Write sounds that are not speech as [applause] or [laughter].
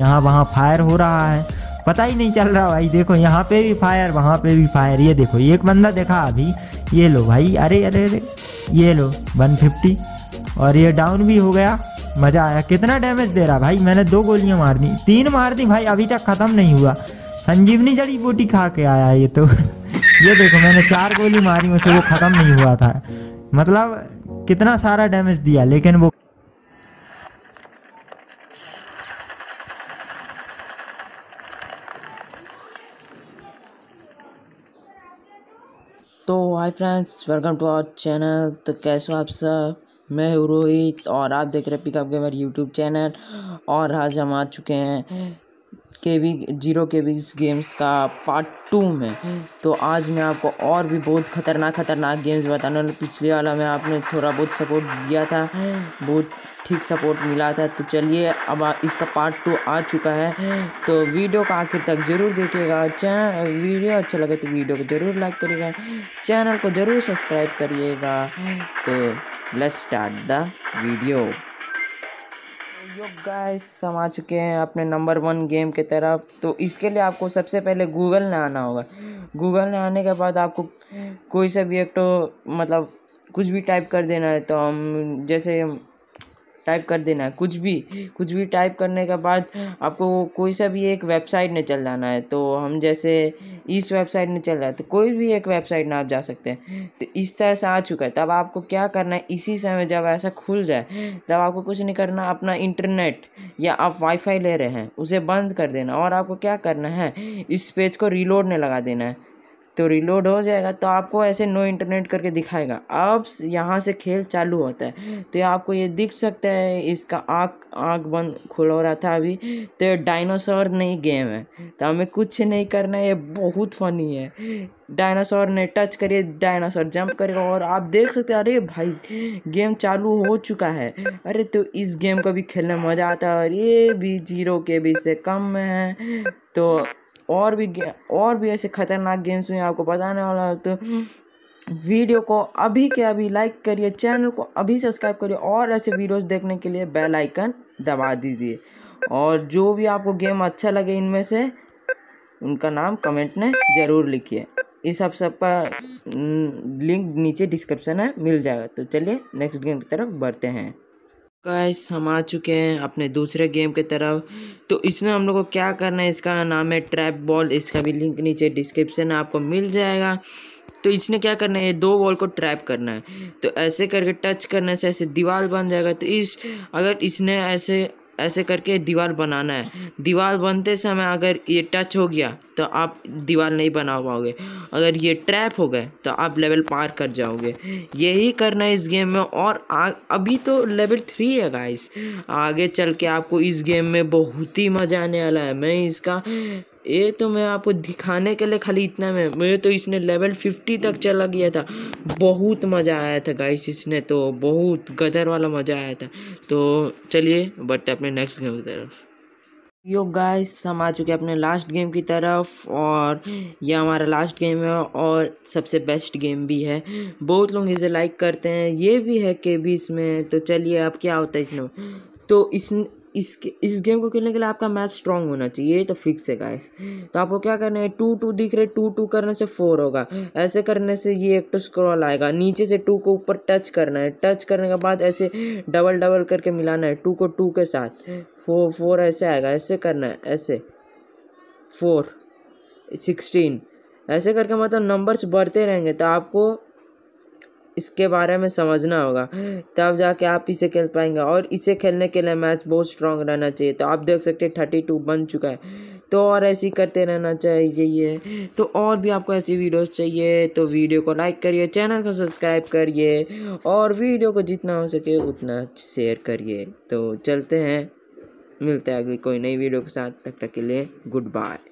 यहाँ वहाँ फायर हो रहा है पता ही नहीं चल रहा भाई देखो यहाँ पे भी फायर वहाँ पे भी फायर ये देखो एक बंदा देखा अभी ये लो भाई अरे अरे अरे ये लो 150 और ये डाउन भी हो गया मज़ा आया कितना डैमेज दे रहा भाई मैंने दो गोलियाँ मार दी तीन मार दी भाई अभी तक ख़त्म नहीं हुआ संजीवनी जड़ी बूटी खा के आया ये तो [laughs] ये देखो मैंने चार गोली मारी उसे वो ख़त्म नहीं हुआ था मतलब कितना सारा डैमेज दिया लेकिन वो तो hi friends welcome to our channel तो कैसे हो आप सब मैं रोहित और आप देख रहे हैं पिकअप गेमर यूट्यूब चैनल और आज हम आ चुके हैं K V zero K V games का पार्ट टू में हम्म। तो आज मैं आपको और भी बहुत खतरनाक खतरनाक गेम्स बताने वाला पिछले वाला में आपने थोड़ा बहुत सपोर्ट दिया था हम्म। बहुत ठीक सपोर्ट मिला था तो चलिए अब इसका पार्ट टू आ चुका है हम्म। तो वीडियो का आखिर तक ज़रूर देखिएगा चैनल वीडियो अच्छा लगे तो वीडियो को ज़रूर लाइक करिएगा चैनल को ज़रूर सब्सक्राइब करिएगा तो let's start the video yo guys हम आ चुके हैं अपने नंबर वन गेम के तरफ तो इसके लिए आपको सबसे पहले गूगल ने आना होगा गूगल ने आने के बाद आपको कोई सा भी एक तो मतलब कुछ भी टाइप कर देना है तो हम जैसे टाइप कर देना है कुछ भी कुछ भी टाइप करने के बाद आपको कोई सा भी एक वेबसाइट में चल जाना है तो हम जैसे इस वेबसाइट में चल रहा है तो कोई भी एक वेबसाइट में आप जा सकते हैं तो इस तरह से आ चुका है तब आपको क्या करना है इसी समय जब ऐसा खुल जाए तब आपको कुछ नहीं करना अपना इंटरनेट या आप वाईफाई ले रहे हैं उसे बंद कर देना और आपको क्या करना है इस पेज को रिलोड में लगा देना है तो रिलोड हो जाएगा तो आपको ऐसे नो इंटरनेट करके दिखाएगा अब यहाँ से खेल चालू होता है तो आपको ये दिख सकता है इसका आँख आँख बंद खुला रहा था अभी तो ये डायनासोर नहीं गेम है तो हमें कुछ नहीं करना है ये बहुत फनी है डायनासोर ने टच करिए डायनासोर जंप करेगा और आप देख सकते हैं अरे भाई गेम चालू हो चुका है अरे तो इस गेम को भी खेलने में मज़ा आता है और ये भी जीरो के भी से कम है तो और भी और भी ऐसे खतरनाक गेम्स में आपको बताने वाला तो वीडियो हम्म। को अभी के अभी लाइक करिए चैनल को अभी सब्सक्राइब करिए और ऐसे वीडियोस देखने के लिए बेल आइकन दबा दीजिए और जो भी आपको गेम अच्छा लगे इनमें से उनका नाम कमेंट में ज़रूर लिखिए इस सब सबका लिंक नीचे डिस्क्रिप्शन है मिल जाएगा तो चलिए नेक्स्ट गेम की तरफ बढ़ते हैं गाइस हम आ चुके हैं अपने दूसरे गेम के तरफ तो इसमें हम लोग को क्या करना है इसका नाम है ट्रैप बॉल इसका भी लिंक नीचे डिस्क्रिप्शन आपको मिल जाएगा तो इसने क्या करना है ये दो बॉल को ट्रैप करना है तो ऐसे करके टच करने से ऐसे दीवार बन जाएगा तो इस अगर इसने ऐसे ऐसे करके दीवार बनाना है दीवार बनते समय अगर ये टच हो गया तो आप दीवार नहीं बना पाओगे अगर ये ट्रैप हो गए तो आप लेवल पार कर जाओगे यही करना है इस गेम में और आ, अभी तो लेवल थ्री है गाइस आगे चल के आपको इस गेम में बहुत ही मज़ा आने वाला है मैं इसका ये तो मैं आपको दिखाने के लिए खाली इतना में मैं तो इसने लेवल फिफ्टी तक चला गया था बहुत मज़ा आया था गाइस इसने तो बहुत गदर वाला मज़ा आया था तो चलिए बढ़ते अपने नेक्स्ट गेम की तरफ यो गाइस हम आ चुके हैं अपने लास्ट गेम की तरफ और यह हमारा लास्ट गेम है और सबसे बेस्ट गेम भी है बहुत लोग इसे लाइक करते हैं ये भी है के बीस में तो चलिए अब क्या होता है इसमें तो इस इसके इस गेम को खेलने के लिए आपका मैथ स्ट्रांग होना चाहिए ये तो फिक्स है गाइस तो आपको क्या करना है टू टू दिख रहे टू टू करने से फोर होगा ऐसे करने से ये एक तो स्क्रॉल आएगा नीचे से टू को ऊपर टच करना है टच करने के बाद ऐसे डबल डबल करके मिलाना है टू को टू के साथ फोर फोर ऐसे आएगा ऐसे करना है ऐसे फोर सिक्सटीन ऐसे करके मतलब नंबर्स बढ़ते रहेंगे तो आपको इसके बारे में समझना होगा तब जाके आप इसे खेल पाएंगे और इसे खेलने के लिए मैच बहुत स्ट्रांग रहना चाहिए तो आप देख सकते हैं थर्टी टू बन चुका है तो और ऐसे ही करते रहना चाहिए ये तो और भी आपको ऐसी वीडियोस चाहिए तो वीडियो को लाइक करिए चैनल को सब्सक्राइब करिए और वीडियो को जितना हो सके उतना शेयर करिए तो चलते हैं मिलते हैं अगली कोई नई वीडियो के साथ तब तक, तक के लिए गुड बाय